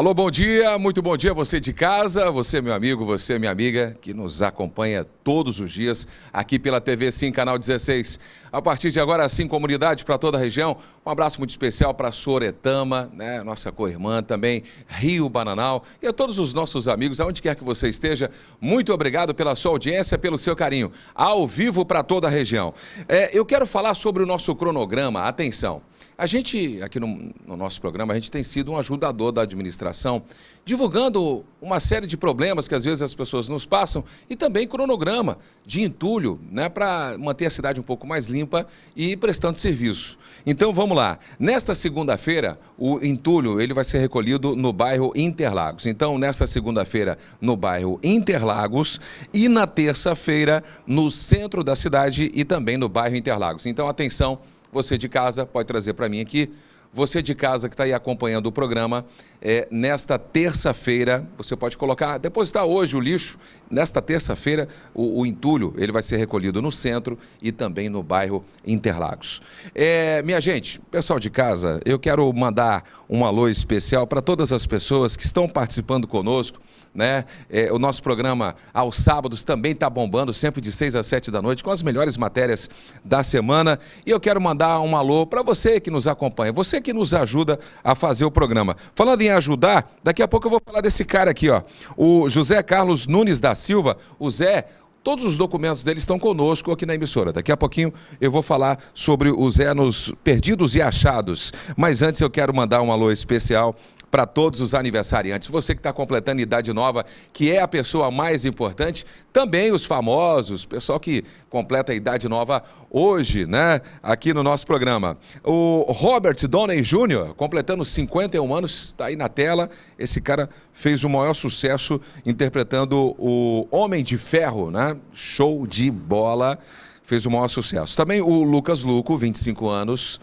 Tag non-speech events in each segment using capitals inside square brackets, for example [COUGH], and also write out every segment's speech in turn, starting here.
Alô, bom dia, muito bom dia você de casa, você meu amigo, você minha amiga que nos acompanha todos os dias aqui pela TV Sim, canal 16. A partir de agora, Sim Comunidade para toda a região. Um abraço muito especial para Soretama, né, nossa co-irmã também, Rio Bananal e a todos os nossos amigos, aonde quer que você esteja, muito obrigado pela sua audiência, pelo seu carinho. Ao vivo para toda a região. É, eu quero falar sobre o nosso cronograma, atenção. A gente, aqui no, no, nosso programa, a gente tem sido um ajudador da administração, divulgando uma série de problemas que às vezes as pessoas nos passam e também cronograma de entulho, né, para manter a cidade um pouco mais limpa e prestando serviço. Então vamos lá. Nesta segunda-feira, o entulho ele vai ser recolhido no bairro Interlagos. Então, nesta segunda-feira, no bairro Interlagos e na terça-feira, no centro da cidade e também no bairro Interlagos. Então, atenção você de casa pode trazer para mim aqui. Você de casa que está aí acompanhando o programa, é, nesta terça-feira. Você pode colocar, depositar hoje o lixo. Nesta terça-feira, o, o, entulho ele vai ser recolhido no centro e também no bairro Interlagos. É, minha gente, pessoal de casa, eu quero mandar um alô especial para todas as pessoas que estão participando conosco. Né? É, o nosso programa aos sábados também está bombando, sempre de 6 às 7 da noite, com as melhores matérias da semana. E eu quero mandar um alô para você que nos acompanha, você que nos ajuda a fazer o programa. Falando em ajudar, daqui a pouco eu vou falar desse cara aqui, ó. O José Carlos Nunes da Silva, o Zé, Todos os documentos dele estão conosco aqui na emissora. Daqui a pouquinho eu vou falar sobre os nos perdidos e achados. Mas antes eu quero mandar um alô especial para todos os aniversariantes. Você que está completando idade nova, que é a pessoa mais importante, também os famosos, pessoal que completa a idade nova hoje, né? Aqui no nosso programa. O Robert Downey Jr., completando 51 anos, está aí na tela. Esse cara fez o maior sucesso interpretando o Homem de Ferro, né? Show de bola. Fez o maior sucesso. Também o Lucas Luco, 25 anos,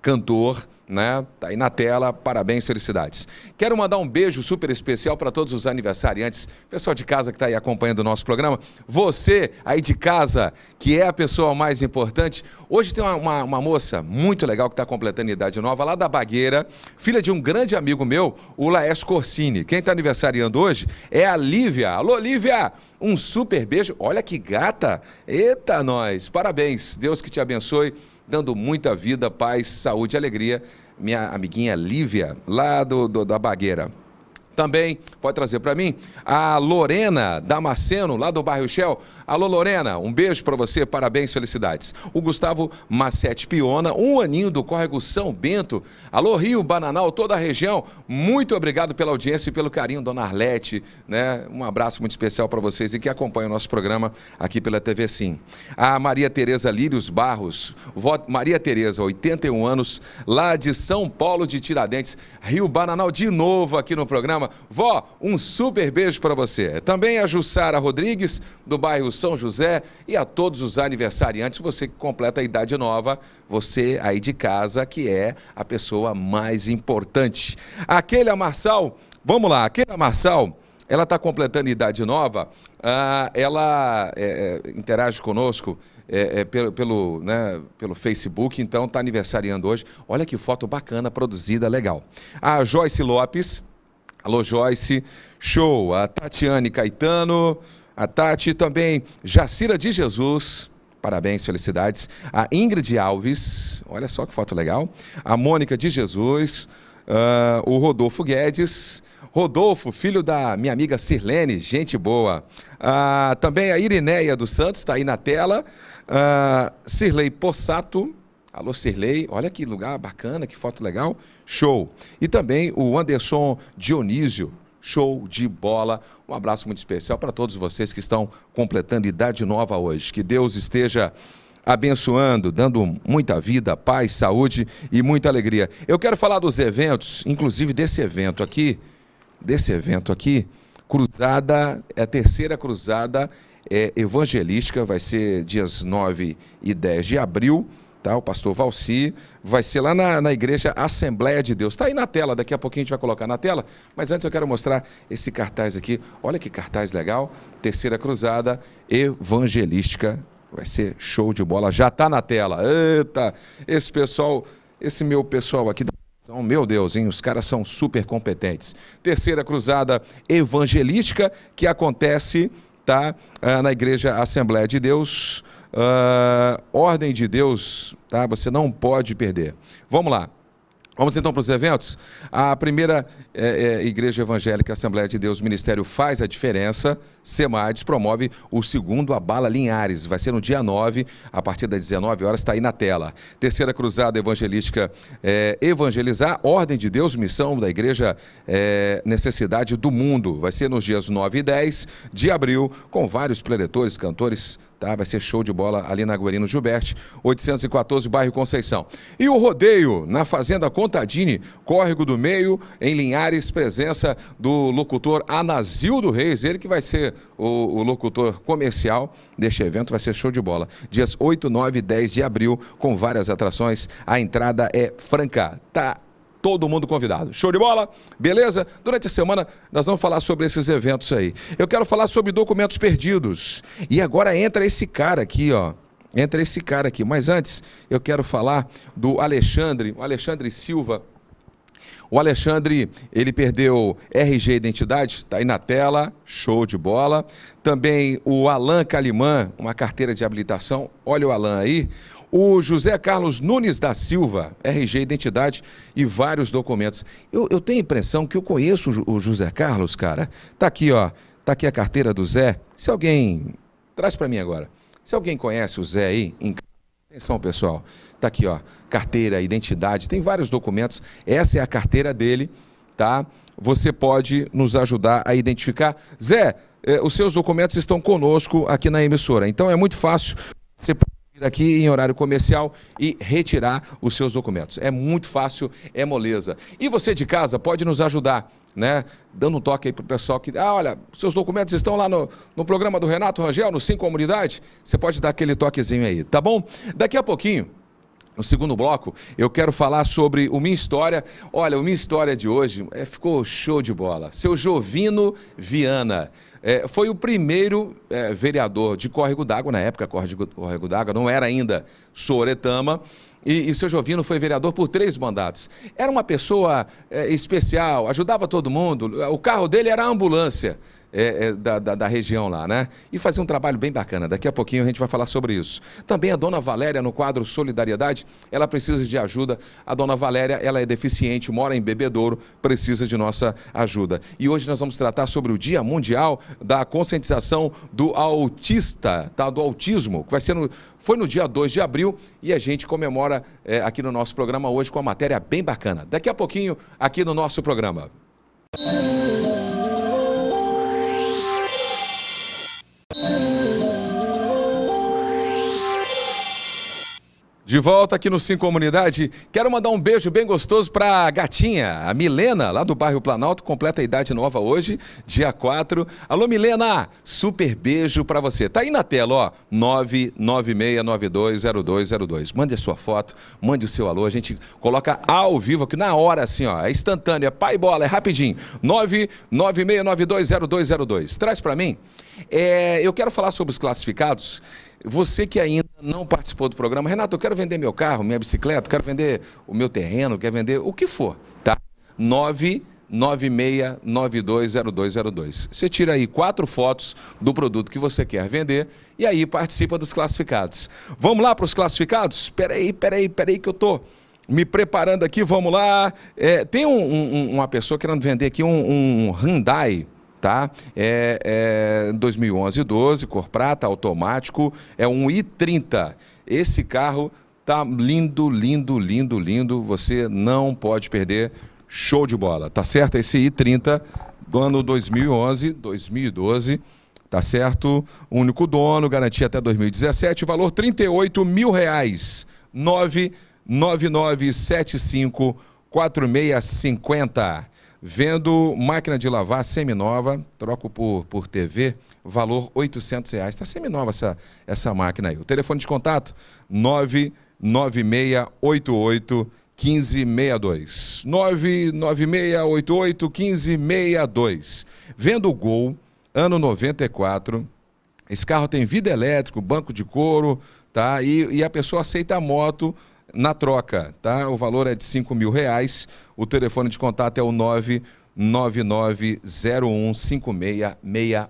cantor né? Tá aí na tela, parabéns, felicidades. Quero mandar um beijo super especial para todos os aniversariantes, pessoal de casa que está aí acompanhando o nosso programa. Você aí de casa, que é a pessoa mais importante. Hoje tem uma, uma, uma moça muito legal que está completando idade nova, lá da Bagueira, filha de um grande amigo meu, o Laércio Corsini. Quem está aniversariando hoje é a Lívia. Alô, Lívia! Um super beijo. Olha que gata! Eita, nós! Parabéns! Deus que te abençoe dando muita vida, paz, saúde e alegria. Minha amiguinha Lívia, lá do, do da Bagueira também pode trazer para mim a Lorena Damasceno, lá do bairro Shell. Alô, Lorena, um beijo para você, parabéns, felicidades. O Gustavo Massete Piona, um aninho do Córrego São Bento. Alô, Rio, Bananal, toda a região, muito obrigado pela audiência e pelo carinho, dona Arlete, né? Um abraço muito especial para vocês e que acompanham o nosso programa aqui pela TV Sim. A Maria Tereza Lírios Barros, Maria Tereza, 81 anos, lá de São Paulo de Tiradentes, Rio Bananal, de novo aqui no programa. Vó, um super beijo para você. Também a Jussara Rodrigues, do bairro São José, e a todos os aniversariantes, você que completa a idade nova, você aí de casa, que é a pessoa mais importante. Aquele Marçal, vamos lá, aquele Marçal ela está completando a idade nova, ah, ela é, é, interage conosco é, é pelo, pelo, né, pelo Facebook, então está aniversariando hoje. Olha que foto bacana, produzida, legal. A Joyce Lopes Alô, Joyce. Show. A Tatiane Caetano. A Tati também. Jacira de Jesus. Parabéns, felicidades. A Ingrid Alves. Olha só que foto legal. A Mônica de Jesus. Uh, o Rodolfo Guedes. Rodolfo, filho da minha amiga Sirlene, gente boa. Uh, também a Irineia dos Santos, está aí na tela. Uh, Sirlei Possato, Alô, Sirlei, olha que lugar bacana, que foto legal. Show. E também o Anderson Dionísio. Show de bola. Um abraço muito especial para todos vocês que estão completando idade nova hoje. Que Deus esteja abençoando, dando muita vida, paz, saúde e muita alegria. Eu quero falar dos eventos, inclusive desse evento aqui, desse evento aqui, cruzada, é a terceira cruzada é, evangelística, vai ser dias 9 e 10 de abril, Tá, o pastor Valci vai ser lá na, na igreja Assembleia de Deus. Está aí na tela, daqui a pouquinho a gente vai colocar na tela. Mas antes eu quero mostrar esse cartaz aqui. Olha que cartaz legal. Terceira Cruzada Evangelística. Vai ser show de bola. Já está na tela. Eita! Esse pessoal, esse meu pessoal aqui da meu Deus, hein? Os caras são super competentes. Terceira cruzada evangelística que acontece, tá? Ah, na igreja Assembleia de Deus, Uh, ordem de Deus, tá? Você não pode perder. Vamos lá. Vamos então para os eventos? A primeira é, é, Igreja Evangélica Assembleia de Deus Ministério Faz a Diferença, SEMADES, promove o segundo Abala Linhares. Vai ser no dia 9, a partir das 19 horas, está aí na tela. Terceira Cruzada Evangelística é, Evangelizar, Ordem de Deus, Missão da Igreja é, Necessidade do Mundo. Vai ser nos dias 9 e 10 de abril, com vários preletores, cantores, tá? Vai ser show de bola ali na Guarino Gilberti, 814, bairro Conceição. E o rodeio na Fazenda Contadini, Córrego do Meio, em Linhares, presença do locutor Anazildo Reis, ele que vai ser o, o locutor comercial deste evento, vai ser show de bola. Dias 8, 9 e 10 de abril, com várias atrações, a entrada é franca. Tá todo mundo convidado. Show de bola? Beleza? Durante a semana nós vamos falar sobre esses eventos aí. Eu quero falar sobre documentos perdidos. E agora entra esse cara aqui, ó. Entra esse cara aqui. Mas antes, eu quero falar do Alexandre, o Alexandre Silva. O Alexandre, ele perdeu RG Identidade, está aí na tela, show de bola. Também o Alan Calimã, uma carteira de habilitação. Olha o Alan aí. O José Carlos Nunes da Silva, RG Identidade e vários documentos. Eu, eu tenho a impressão que eu conheço o José Carlos, cara. Tá aqui, ó. Tá aqui a carteira do Zé. Se alguém. Traz para mim agora. Se alguém conhece o Zé aí, em... atenção, pessoal. Tá aqui, ó. Carteira, identidade, tem vários documentos. Essa é a carteira dele, tá? Você pode nos ajudar a identificar. Zé, eh, os seus documentos estão conosco aqui na emissora. Então é muito fácil. Você pode aqui em horário comercial e retirar os seus documentos. É muito fácil, é moleza. E você de casa pode nos ajudar, né? Dando um toque aí pro pessoal que, ah, olha, seus documentos estão lá no, no programa do Renato Rangel, no Sim Comunidade. Você pode dar aquele toquezinho aí, tá bom? Daqui a pouquinho. No segundo bloco, eu quero falar sobre o Minha História. Olha, o Minha História de hoje é, ficou show de bola. Seu Jovino Viana. É, foi o primeiro é, vereador de Córrego d'Água, na época Córrego, d'Água não era ainda Soretama, e, e seu Jovino foi vereador por três mandatos. Era uma pessoa é, especial, ajudava todo mundo, o carro dele era a ambulância é, é, da, da, da, região lá, né? E fazer um trabalho bem bacana. Daqui a pouquinho a gente vai falar sobre isso. Também a dona Valéria, no quadro Solidariedade, ela precisa de ajuda. A dona Valéria, ela é deficiente, mora em Bebedouro, precisa de nossa ajuda. E hoje nós vamos tratar sobre o Dia Mundial da Conscientização do Autista, tá? Do autismo, que vai ser no, foi no dia 2 de abril e a gente comemora é, aqui no nosso programa hoje com uma matéria bem bacana. Daqui a pouquinho, aqui no nosso programa. De volta aqui no Sim Comunidade, quero mandar um beijo bem gostoso para a gatinha, a Milena, lá do bairro Planalto, completa a idade nova hoje, dia 4. Alô, Milena, super beijo para você. Tá aí na tela, ó, 996920202. Mande a sua foto, mande o seu alô, a gente coloca ao vivo aqui na hora, assim, ó, é instantânea, é pai bola, é rapidinho, 996920202. Traz para mim, é, eu quero falar sobre os classificados você que ainda não participou do programa, Renato, eu quero vender meu carro, minha bicicleta, quero vender o meu terreno, quero vender o que for, tá? 996920202. Você tira aí quatro fotos do produto que você quer vender e aí participa dos classificados. Vamos lá para os classificados? Peraí, peraí, peraí que eu tô me preparando aqui, vamos lá. É, tem um, um, uma pessoa querendo vender aqui um, um Hyundai tá? É, é 2011 12, cor prata, automático, é um i30. Esse carro tá lindo, lindo, lindo, lindo, você não pode perder. Show de bola, tá certo? Esse i30 do ano 2011, 2012, tá certo? Único dono, garantia até 2017, valor 38 mil reais, 99975 4650. Vendo máquina de lavar seminova, troco por, por TV, valor R$ reais. Está seminova essa, essa máquina aí. O telefone de contato, 99688 1562. 99688 1562. Vendo o Gol, ano 94. Esse carro tem vida elétrica, banco de couro, tá? E, e a pessoa aceita a moto na troca, tá? O valor é de 5 mil reais. O telefone de contato é o 999015661.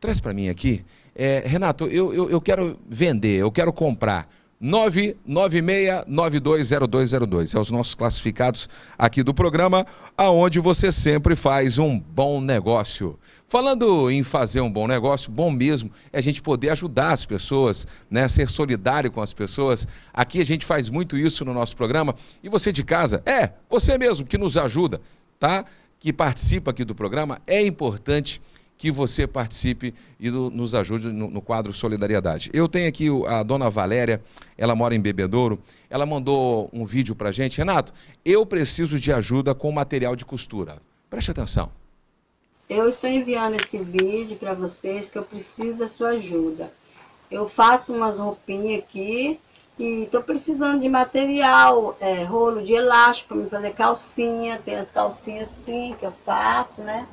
Traz para mim aqui. É, Renato, eu, eu, eu, quero vender, eu quero comprar. 996920202. É os nossos classificados aqui do programa, aonde você sempre faz um bom negócio. Falando em fazer um bom negócio, bom mesmo é a gente poder ajudar as pessoas, né? ser solidário com as pessoas. Aqui a gente faz muito isso no nosso programa. E você de casa, é, você mesmo que nos ajuda, tá? Que participa aqui do programa, é importante que você participe e do, nos ajude no, no, quadro Solidariedade. Eu tenho aqui a dona Valéria, ela mora em Bebedouro, ela mandou um vídeo para gente. Renato, eu preciso de ajuda com material de costura. Preste atenção. Eu estou enviando esse vídeo para vocês que eu preciso da sua ajuda. Eu faço umas roupinhas aqui e estou precisando de material, é, rolo de elástico para me fazer calcinha, tem as calcinhas assim que eu faço, né?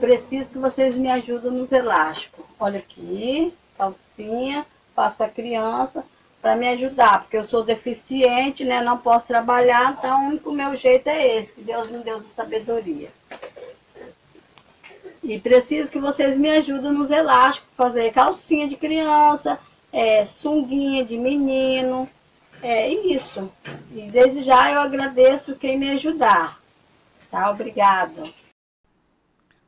Preciso que vocês me ajudem nos elásticos. Olha aqui, calcinha, faço para criança, para me ajudar, porque eu sou deficiente, né? Não posso trabalhar, então o único meu jeito é esse, que Deus me deu sabedoria. E preciso que vocês me ajudem nos elásticos, fazer calcinha de criança, é, sunguinha de menino, é isso. E desde já eu agradeço quem me ajudar. Tá? Obrigada.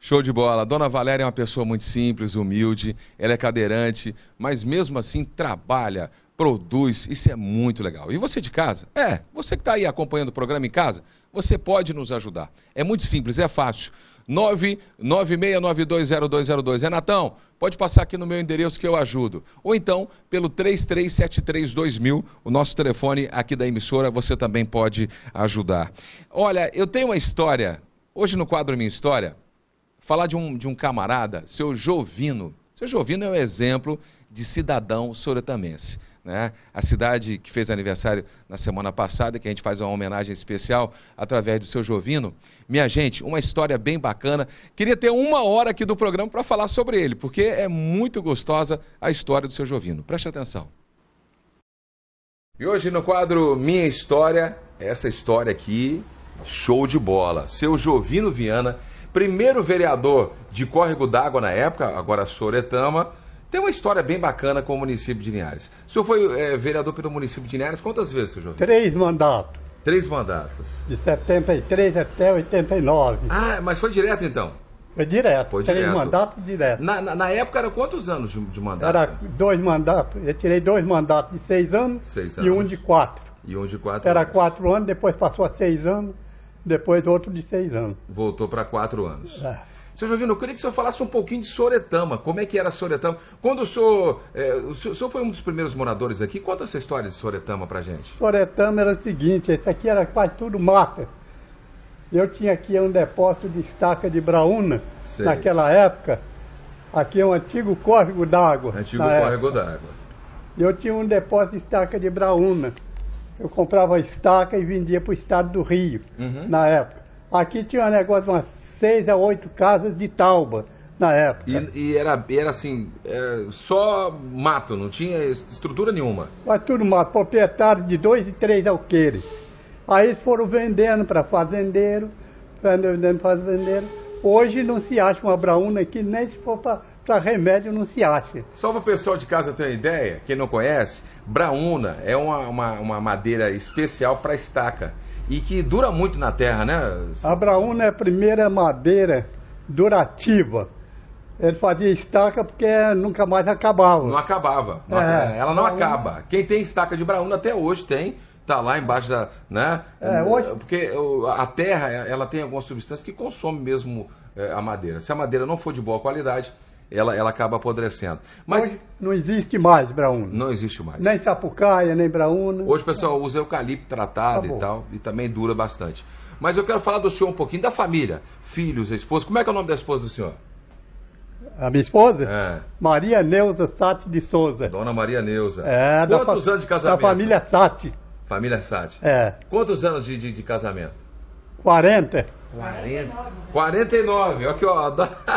Show de bola. Dona Valéria é uma pessoa muito simples, humilde, ela é cadeirante, mas mesmo assim trabalha, produz, isso é muito legal. E você de casa? É, você que está aí acompanhando o programa em casa, você pode nos ajudar. É muito simples, é fácil. 996920202. Natão, pode passar aqui no meu endereço que eu ajudo. Ou então, pelo 33732000, o nosso telefone aqui da emissora, você também pode ajudar. Olha, eu tenho uma história, hoje no quadro Minha História, falar de um, de um camarada, seu Jovino. Seu Jovino é um exemplo de cidadão sorotamense. Né? A cidade que fez aniversário na semana passada, que a gente faz uma homenagem especial através do seu Jovino. Minha gente, uma história bem bacana. Queria ter uma hora aqui do programa para falar sobre ele, porque é muito gostosa a história do seu Jovino. Preste atenção. E hoje no quadro Minha História, essa história aqui, show de bola. Seu Jovino Viana primeiro vereador de Córrego d'Água na época, agora Soretama, tem uma história bem bacana com o município de Linhares. O senhor foi é, vereador pelo município de Linhares quantas vezes, senhor Jovem? Três mandatos. Três mandatos. De 73 até 89. Ah, mas foi direto então? Foi direto. Foi três direto. mandatos direto. Na, na, na, época era quantos anos de, de, mandato? Era dois mandatos. Eu tirei dois mandatos de seis anos, seis anos. e um de quatro. E um de quatro. Era anos. quatro anos, depois passou a seis anos depois outro de seis anos. Voltou para quatro anos. É. Seu Jovino, eu queria que o senhor falasse um pouquinho de Soretama. Como é que era Soretama? Quando o senhor, é, o senhor foi um dos primeiros moradores aqui, conta essa história de Soretama para gente. Soretama era o seguinte, isso aqui era quase tudo mata. Eu tinha aqui um depósito de estaca de braúna, Sei. naquela época. Aqui é um antigo córrego d'água. Antigo córrego d'água. Eu tinha um depósito de estaca de braúna. Eu comprava estaca e vendia para o estado do Rio, uhum. na época. Aqui tinha um negócio de umas seis a oito casas de tauba na época. E, e era, era assim, é, só mato, não tinha estrutura nenhuma? Mas tudo mato, proprietário de dois e três alqueires. Aí eles foram vendendo para fazendeiro, vendendo para fazendeiro. Hoje não se acha uma braúna aqui, nem se for para remédio não se acha. Só para o pessoal de casa ter uma ideia, quem não conhece, braúna é uma, uma, uma madeira especial para estaca e que dura muito na terra, né? A braúna é a primeira madeira durativa. Ele fazia estaca porque nunca mais acabava. Não acabava. Não é, ela não acaba. Quem tem estaca de braúna até hoje tem está lá embaixo da. Né? É, hoje... Porque a terra ela tem alguma substância que consome mesmo é, a madeira. Se a madeira não for de boa qualidade, ela, ela acaba apodrecendo. Mas Hoje não existe mais braúna. Não existe mais. Nem sapucaia, nem braúna. Hoje o pessoal usa eucalipto tratado tá e tal, e também dura bastante. Mas eu quero falar do senhor um pouquinho da família, filhos, esposa. Como é que é o nome da esposa do senhor? A minha esposa? É. Maria Neuza Sati de Souza. Dona Maria Neuza. É, Quantos da anos de casamento? Da família Sati. Família Sati. É. Quantos anos de, de, de casamento? 40. 49. 49. Aqui, ó, a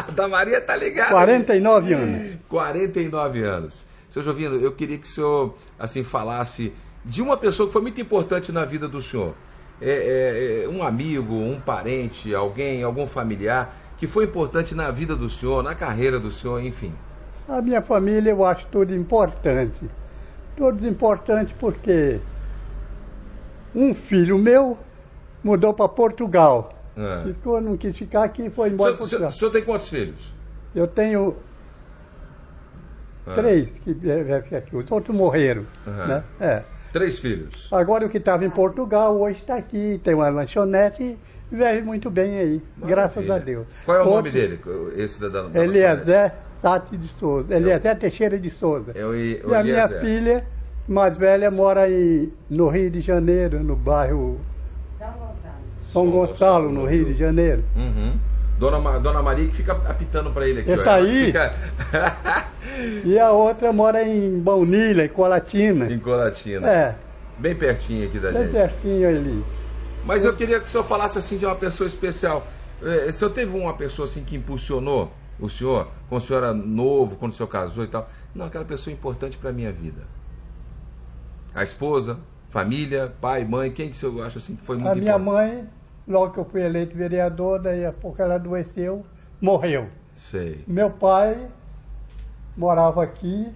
da Maria tá ligada. 49 anos. 49 anos. Seu Jovino, eu queria que o senhor assim, falasse de uma pessoa que foi muito importante na vida do senhor. É, é, é, um amigo, um parente, alguém, algum familiar que foi importante na vida do senhor, na carreira do senhor, enfim. A minha família eu acho tudo importante. Todos importantes porque um filho meu mudou para Portugal. É. Ficou, não quis ficar aqui foi embora para Portugal. O senhor tem quantos filhos? Eu tenho é. três, que, aqui, é, é, é, os outros morreram. Uhum. Né? É. Três filhos. Agora o que estava em Portugal, hoje está aqui, tem uma lanchonete e vive muito bem aí, Maravilha. graças a Deus. Qual é o outro, nome dele, esse da, da, Ele é Zé Sati de Souza, ele é Zé Teixeira de Souza. Eu, eu, e a minha filha mais velha mora em, no Rio de Janeiro, no bairro São Gonçalo, São Gonçalo no Rio de Janeiro. Uhum. Dona, Dona Maria que fica apitando para ele aqui. Essa aí. Fica... [LAUGHS] [LAUGHS] e a outra mora em Baunilha, em Colatina. Em Colatina. É. Bem pertinho aqui da Bem gente. Bem pertinho ali. Mas eu queria que o senhor falasse assim de uma pessoa especial. É, o senhor teve uma pessoa assim que impulsionou o senhor, quando o senhor era novo, quando o senhor casou e tal? Não, aquela pessoa importante para minha vida. A esposa, família, pai, mãe, quem que o senhor acha assim que foi muito A minha importante? mãe, logo que eu fui eleito vereador, daí a pouco ela adoeceu, morreu. Sei. Meu pai morava aqui,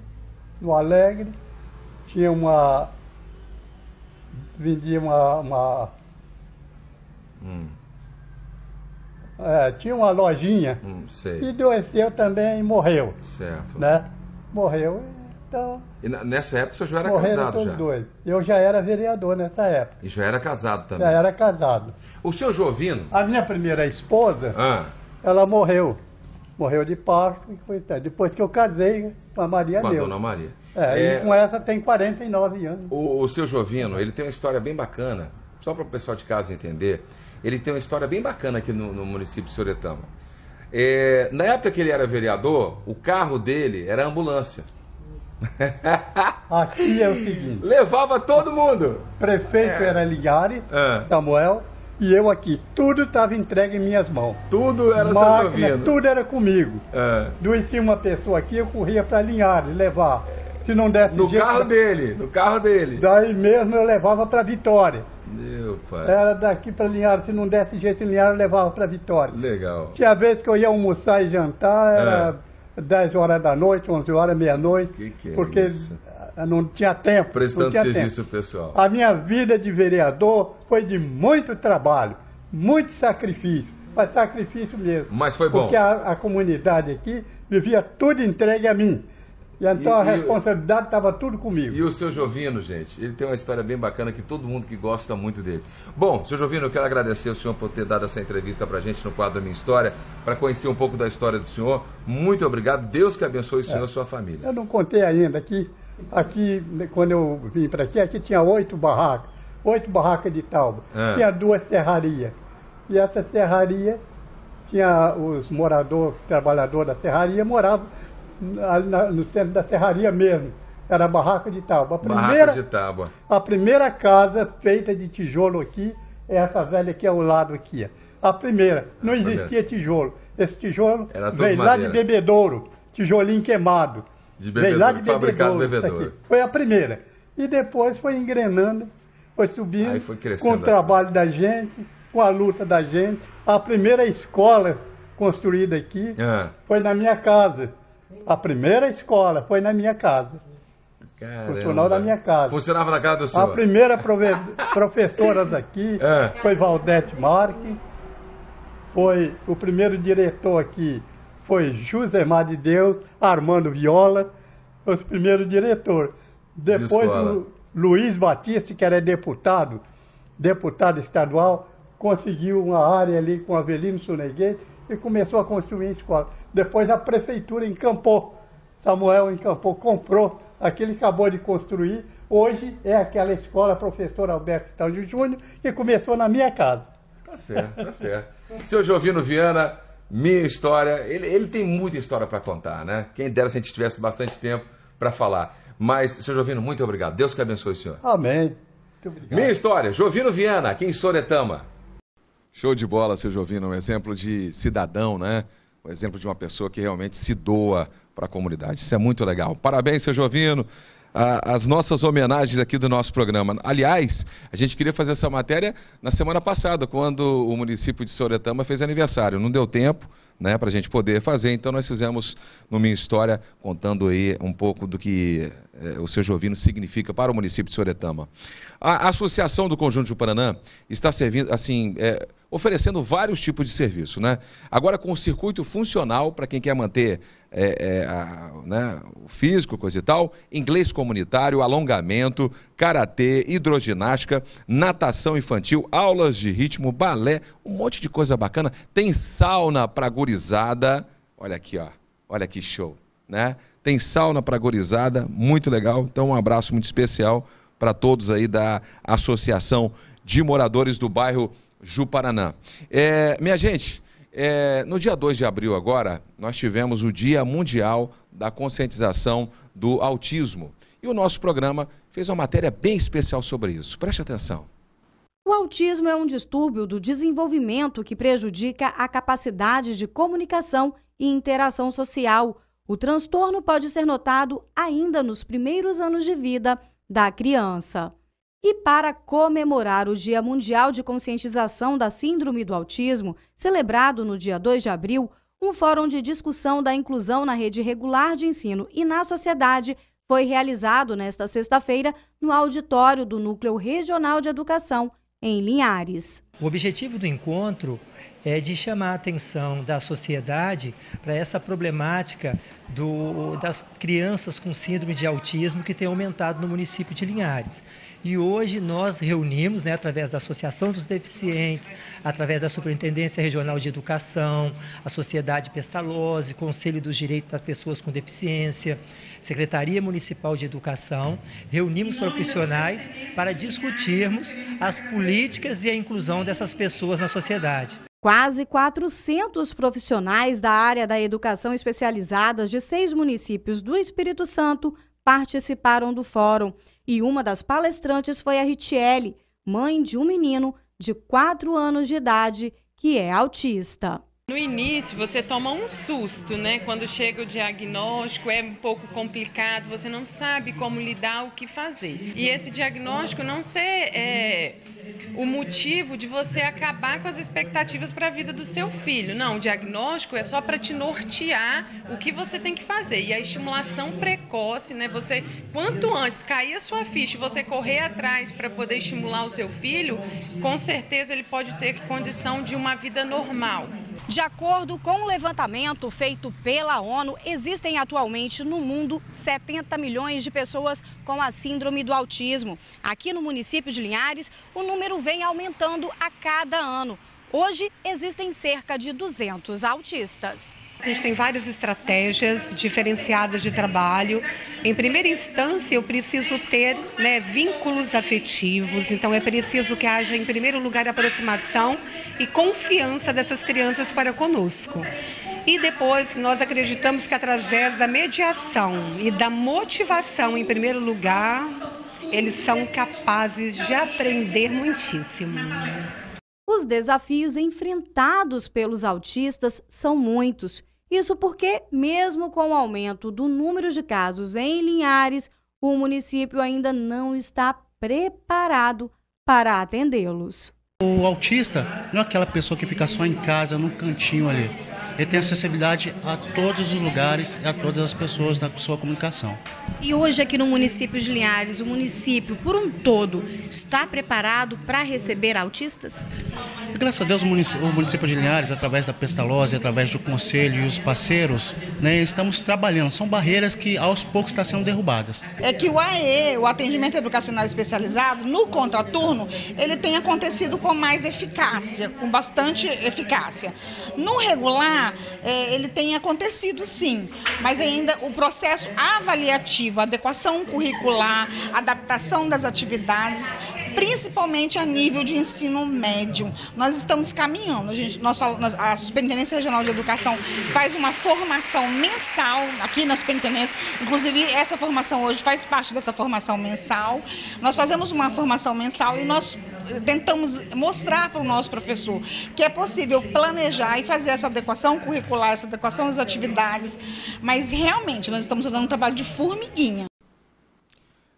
no Alegre, tinha uma. vendia uma. uma hum. é, tinha uma lojinha hum, sei. e adoeceu também e morreu. Certo. Né? Morreu então. E nessa época você já era casado já? Dois. Eu já era vereador nessa época. E já era casado também? Já era casado. O seu Jovino? A minha primeira esposa, ah. ela morreu. Morreu de parto. Depois que eu casei com a Maria com a Dona Maria. É, é... com essa tem 49 anos. O, o seu Jovino, ele tem uma história bem bacana. Só para o pessoal de casa entender. Ele tem uma história bem bacana aqui no, no município de Soretama. É, na época que ele era vereador, o carro dele era ambulância. [LAUGHS] Aqui é o seguinte. Levava todo mundo. Prefeito é. era Ligari, é. Samuel, e eu aqui. Tudo estava entregue em minhas mãos. Tudo era Máquina, Tudo era comigo. É. Doecia uma pessoa aqui, eu corria para Linhares levar. Se não desse no jeito, carro dele, no carro dele. Daí mesmo eu levava para Vitória. Meu pai. Era daqui para Linhares, se não desse jeito em Linhares, eu levava para Vitória. Legal. Tinha vezes que eu ia almoçar e jantar, era... É 10 horas da noite, 11 horas, meia-noite, é porque isso? Ah, não tinha tempo. Prestando tinha serviço tempo. pessoal. A minha vida de vereador foi de muito trabalho, muito sacrifício, mas sacrifício mesmo. Mas foi bom. Porque a, a comunidade aqui vivia tudo entregue a mim. E então e, a responsabilidade estava tudo comigo. E o seu Jovino, gente, ele tem uma história bem bacana que todo mundo que gosta muito dele. Bom, seu Jovino, eu quero agradecer ao senhor por ter dado essa entrevista para a gente no quadro Minha História, para conhecer um pouco da história do senhor. Muito obrigado. Deus que abençoe o senhor e a é. sua família. Eu não contei ainda que aqui, quando eu vim para aqui, aqui tinha oito barracas, oito barracas de talba. É. Tinha duas serrarias. E essa serraria tinha os moradores, trabalhadores da serraria moravam na, no centro da serraria mesmo. Era a barraca de tábua. A primeira, barraca de tábua. A primeira casa feita de tijolo aqui é essa velha aqui ao é lado aqui. A primeira. Não existia tijolo. Esse tijolo veio lá de bebedouro. Tijolinho queimado. De bebedouro, veio lá de bebedouro. bebedouro. Foi a primeira. E depois foi engrenando, foi subindo, foi com o trabalho da gente, com a luta da gente. A primeira escola construída aqui ah. foi na minha casa. A primeira escola foi na minha casa. Caramba. Funcional da minha casa. Funcionava na casa do senhor. A primeira [LAUGHS] professora daqui é. foi Valdete Marque. Foi o primeiro diretor aqui foi Mar de Deus, Armando Viola, os primeiros diretores. Depois de o Luiz Batista, que era deputado, deputado estadual, conseguiu uma área ali com Avelino Suneguete, e começou a construir escola. Depois a prefeitura encampou, Samuel encampou, comprou aquele acabou de construir. Hoje é aquela escola professor Alberto Estânio Júnior que começou na minha casa. Tá certo, tá certo. Seu Jovino Viana, minha história, ele, ele tem muita história para contar, né? Quem dera se a gente tivesse bastante tempo para falar. Mas, seu Jovino, muito obrigado. Deus que abençoe o senhor. Amém. Minha história, Jovino Viana, aqui em Soretama. Show de bola, seu Jovino. Um exemplo de cidadão, né? Um exemplo de uma pessoa que realmente se doa para a comunidade. Isso é muito legal. Parabéns, seu Jovino. Ah, as nossas homenagens aqui do nosso programa. Aliás, a gente queria fazer essa matéria na semana passada, quando o município de Soretama fez aniversário. Não deu tempo, né, para a gente poder fazer. Então nós fizemos no Minha História, contando aí um pouco do que eh, o seu Jovino significa para o município de Soretama. A Associação do Conjunto de Paranã está servindo, assim, é, oferecendo vários tipos de serviço. Né? Agora, com o circuito funcional, para quem quer manter é, é, a, né, o físico, coisa e tal, inglês comunitário, alongamento, karatê, hidroginástica, natação infantil, aulas de ritmo, balé, um monte de coisa bacana. Tem sauna para gurizada. Olha aqui, ó. Olha que show, né? Tem sauna para gurizada, muito legal. Então, um abraço muito especial para todos aí da Associação de Moradores do Bairro Juparanã, É, minha gente, é, no dia 2 de abril agora, nós tivemos o Dia Mundial da Conscientização do Autismo. E o nosso programa fez uma matéria bem especial sobre isso. Preste atenção. O autismo é um distúrbio do desenvolvimento que prejudica a capacidade de comunicação e interação social. O transtorno pode ser notado ainda nos primeiros anos de vida da criança. E para comemorar o Dia Mundial de Conscientização da Síndrome do Autismo, celebrado no dia 2 de abril, um fórum de discussão da inclusão na rede regular de ensino e na sociedade foi realizado nesta sexta-feira no auditório do Núcleo Regional de Educação, em Linhares. O objetivo do encontro é de chamar a atenção da sociedade para essa problemática do, das crianças com síndrome de autismo que tem aumentado no município de Linhares. E hoje nós reunimos, né, através da Associação dos Deficientes, através da Superintendência Regional de Educação, a Sociedade Pestalozzi, Conselho dos Direitos das Pessoas com Deficiência, Secretaria Municipal de Educação, reunimos profissionais para discutirmos as políticas e a inclusão dessas pessoas na sociedade. Quase 400 profissionais da área da educação especializadas de seis municípios do Espírito Santo participaram do fórum e uma das palestrantes foi a Ritiele, mãe de um menino de 4 anos de idade que é autista. No início você toma um susto, né? Quando chega o diagnóstico é um pouco complicado, você não sabe como lidar, o que fazer. E esse diagnóstico não ser é, o motivo de você acabar com as expectativas para a vida do seu filho. Não, o diagnóstico é só para te nortear o que você tem que fazer. E a estimulação precoce, né? Você quanto antes cair a sua ficha, você correr atrás para poder estimular o seu filho, com certeza ele pode ter condição de uma vida normal. De acordo com o levantamento feito pela ONU, existem atualmente no mundo 70 milhões de pessoas com a síndrome do autismo. Aqui no município de Linhares, o número vem aumentando a cada ano. Hoje existem cerca de 200 autistas. A gente tem várias estratégias diferenciadas de trabalho. Em primeira instância, eu preciso ter né, vínculos afetivos, então é preciso que haja, em primeiro lugar, aproximação e confiança dessas crianças para conosco. E depois nós acreditamos que através da mediação e da motivação, em primeiro lugar, eles são capazes de aprender muitíssimo. Os desafios enfrentados pelos autistas são muitos isso porque, mesmo com o aumento do número de casos em Linhares, o município ainda não está preparado para atendê-los. O autista não é aquela pessoa que fica só em casa, num cantinho ali e tem acessibilidade a todos os lugares e a todas as pessoas na sua comunicação. E hoje aqui no município de Linhares, o município por um todo está preparado para receber autistas? E, graças a Deus o município, o município de Linhares, através da Pestalozzi, através do conselho e os parceiros, né, estamos trabalhando. São barreiras que aos poucos estão sendo derrubadas. É que o AE, o atendimento educacional especializado, no contraturno, ele tem acontecido com mais eficácia, com bastante eficácia. No regular ah, é, ele tem acontecido sim, mas ainda o processo avaliativo, adequação curricular, adaptação das atividades, principalmente a nível de ensino médio. Nós estamos caminhando, a, gente, nós, a Superintendência Regional de Educação faz uma formação mensal aqui na Superintendência, inclusive essa formação hoje faz parte dessa formação mensal. Nós fazemos uma formação mensal e nós tentamos mostrar para o nosso professor que é possível planejar e fazer essa adequação curricular, essa adequação das atividades, mas realmente nós estamos fazendo um trabalho de formiguinha.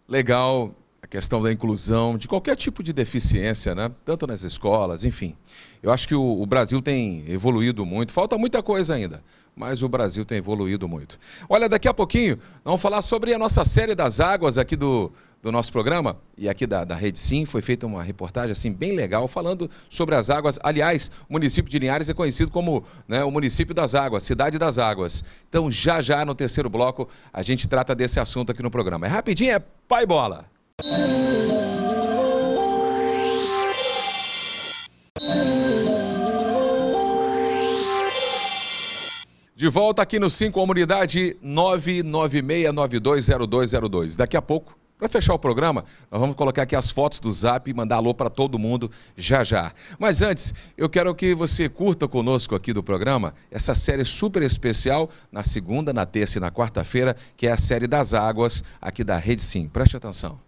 Legal a questão da inclusão, de qualquer tipo de deficiência, né? tanto nas escolas, enfim. Eu acho que o, o Brasil tem evoluído muito, falta muita coisa ainda, mas o Brasil tem evoluído muito. Olha, daqui a pouquinho, vamos falar sobre a nossa série das águas aqui do, do nosso programa e aqui da, da Rede Sim, foi feita uma reportagem assim bem legal falando sobre as águas. Aliás, o município de Linhares é conhecido como né, o município das águas, cidade das águas. Então, já já no terceiro bloco, a gente trata desse assunto aqui no programa. É rapidinho, é pai bola. De volta aqui no Sim Comunidade 996920202. Daqui a pouco para fechar o programa, nós vamos colocar aqui as fotos do Zap e mandar alô para todo mundo já já. Mas antes, eu quero que você curta conosco aqui do programa essa série super especial na segunda, na terça e na quarta-feira, que é a série das águas aqui da Rede Sim. Preste atenção.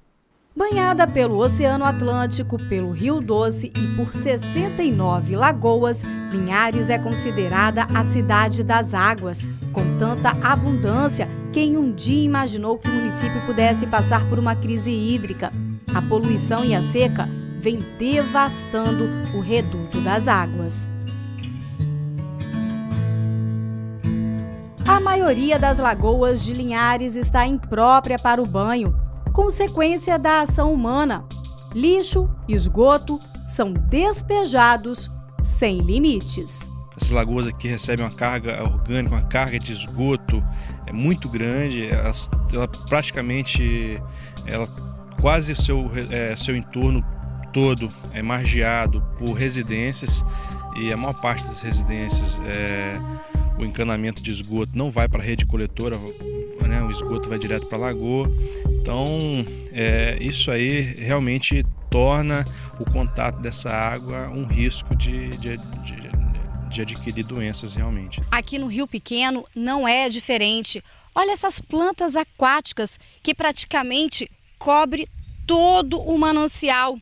Banhada pelo Oceano Atlântico, pelo Rio Doce e por 69 lagoas, Linhares é considerada a cidade das águas, com tanta abundância quem um dia imaginou que o município pudesse passar por uma crise hídrica? A poluição e a seca vem devastando o reduto das águas. A maioria das lagoas de Linhares está imprópria para o banho, consequência da ação humana. Lixo, esgoto são despejados sem limites. As lagoas aqui recebem uma carga orgânica, uma carga de esgoto é muito grande, ela, ela praticamente, ela quase seu, é, seu entorno todo é margeado por residências e a maior parte das residências é, o encanamento de esgoto não vai para a rede coletora, né, o esgoto vai direto para a lagoa. Então, é, isso aí realmente torna o contato dessa água um risco de, de, de de adquirir doenças realmente. Aqui no Rio Pequeno não é diferente. Olha essas plantas aquáticas que praticamente cobre todo o manancial.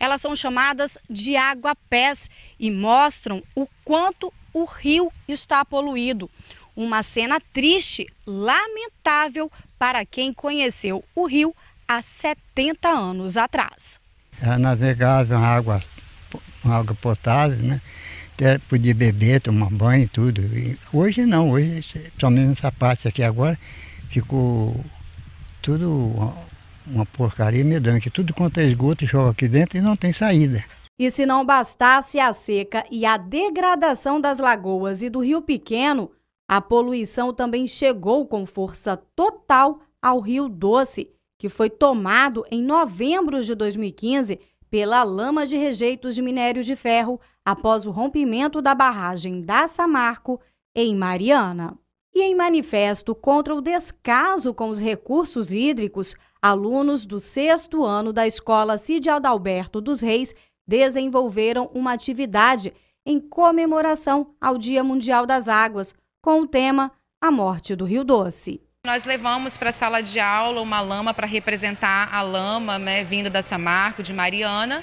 Elas são chamadas de água-pés e mostram o quanto o rio está poluído. Uma cena triste, lamentável para quem conheceu o rio há 70 anos atrás. É navegável, uma água, uma água potável, né? até podia beber, tomar banho e tudo. E hoje não, hoje, somente nessa parte aqui agora, ficou tudo uma, uma porcaria medonha, que tudo quanto é esgoto joga aqui dentro e não tem saída. E se não bastasse a seca e a degradação das lagoas e do Rio Pequeno, a poluição também chegou com força total ao Rio Doce, que foi tomado em novembro de 2015 pela lama de rejeitos de minérios de ferro após o rompimento da barragem da Samarco, em Mariana. E em manifesto contra o descaso com os recursos hídricos, alunos do sexto ano da Escola Cid Adalberto dos Reis desenvolveram uma atividade em comemoração ao Dia Mundial das Águas, com o tema A Morte do Rio Doce. Nós levamos para a sala de aula uma lama para representar a lama né, vindo da Samarco, de Mariana,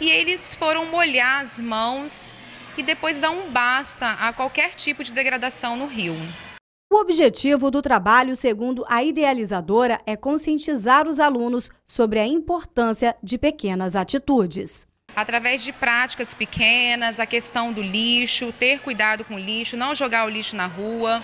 e eles foram molhar as mãos e depois dar um basta a qualquer tipo de degradação no rio. O objetivo do trabalho, segundo a idealizadora, é conscientizar os alunos sobre a importância de pequenas atitudes. Através de práticas pequenas, a questão do lixo, ter cuidado com o lixo, não jogar o lixo na rua,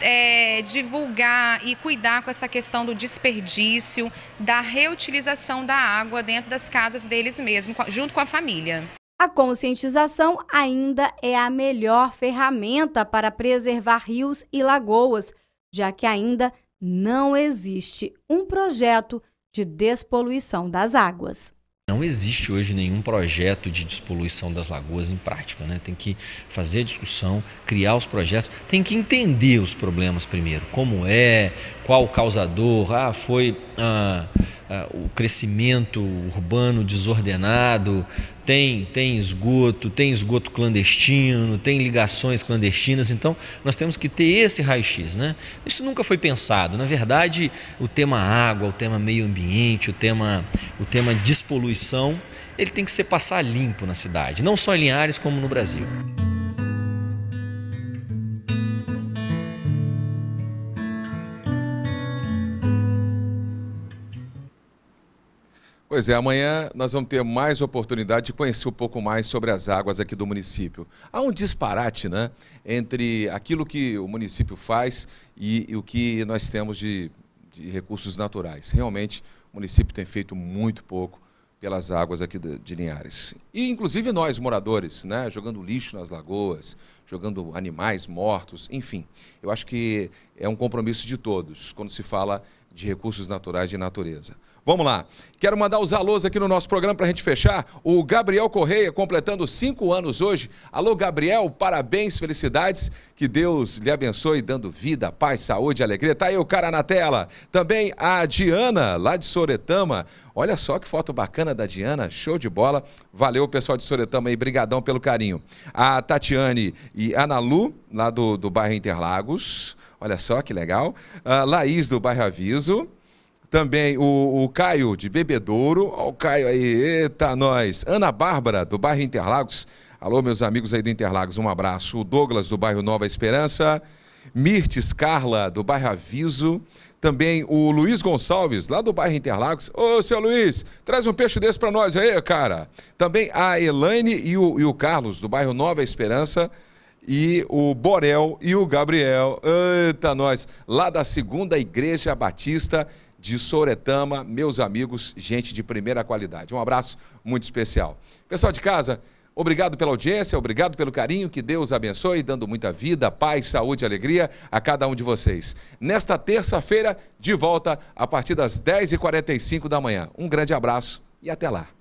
é, divulgar e cuidar com essa questão do desperdício, da reutilização da água dentro das casas deles mesmos, junto com a família. A conscientização ainda é a melhor ferramenta para preservar rios e lagoas, já que ainda não existe um projeto de despoluição das águas. Não existe hoje nenhum projeto de despoluição das lagoas em prática, né? Tem que fazer a discussão, criar os projetos, tem que entender os problemas primeiro, como é, qual o causador, ah, foi ah, ah, o crescimento urbano desordenado, tem, tem esgoto, tem esgoto clandestino, tem ligações clandestinas, então nós temos que ter esse raio-x. Né? Isso nunca foi pensado. Na verdade, o tema água, o tema meio ambiente, o tema, o tema despoluição, ele tem que ser passar limpo na cidade, não só em Linhares como no Brasil. Pois é, amanhã nós vamos ter mais oportunidade de conhecer um pouco mais sobre as águas aqui do município. Há um disparate né, entre aquilo que o município faz e, e o que nós temos de, de recursos naturais. Realmente, o município tem feito muito pouco pelas águas aqui de Linhares. E inclusive nós, moradores, né, jogando lixo nas lagoas, jogando animais mortos, enfim. Eu acho que é um compromisso de todos quando se fala de recursos naturais de natureza. Vamos lá. Quero mandar os alôs aqui no nosso programa para a gente fechar. O Gabriel Correia, completando cinco anos hoje. Alô, Gabriel, parabéns, felicidades. Que Deus lhe abençoe, dando vida, paz, saúde, alegria. Tá aí o cara na tela. Também a Diana, lá de Soretama. Olha só que foto bacana da Diana, show de bola. Valeu, pessoal de Soretama aí, brigadão pelo carinho. A Tatiane e Ana Lu, lá do, do bairro Interlagos. Olha só que legal. A Laís, do bairro Aviso. Também o, o, Caio de Bebedouro. Olha o Caio aí, eita, nós. Ana Bárbara, do bairro Interlagos. Alô, meus amigos aí do Interlagos, um abraço. O Douglas, do bairro Nova Esperança. Mirtes Carla, do bairro Aviso. Também o Luiz Gonçalves, lá do bairro Interlagos. Ô, seu Luiz, traz um peixe desse para nós aí, cara. Também a Elaine e o, e o Carlos, do bairro Nova Esperança e o Borel e o Gabriel. Eita, nós! Lá da Segunda Igreja Batista de Soretama, meus amigos, gente de primeira qualidade. Um abraço muito especial. Pessoal de casa, Obrigado pela audiência, obrigado pelo carinho, que Deus abençoe, dando muita vida, paz, saúde e alegria a cada um de vocês. Nesta terça-feira, de volta a partir das 10h45 da manhã. Um grande abraço e até lá.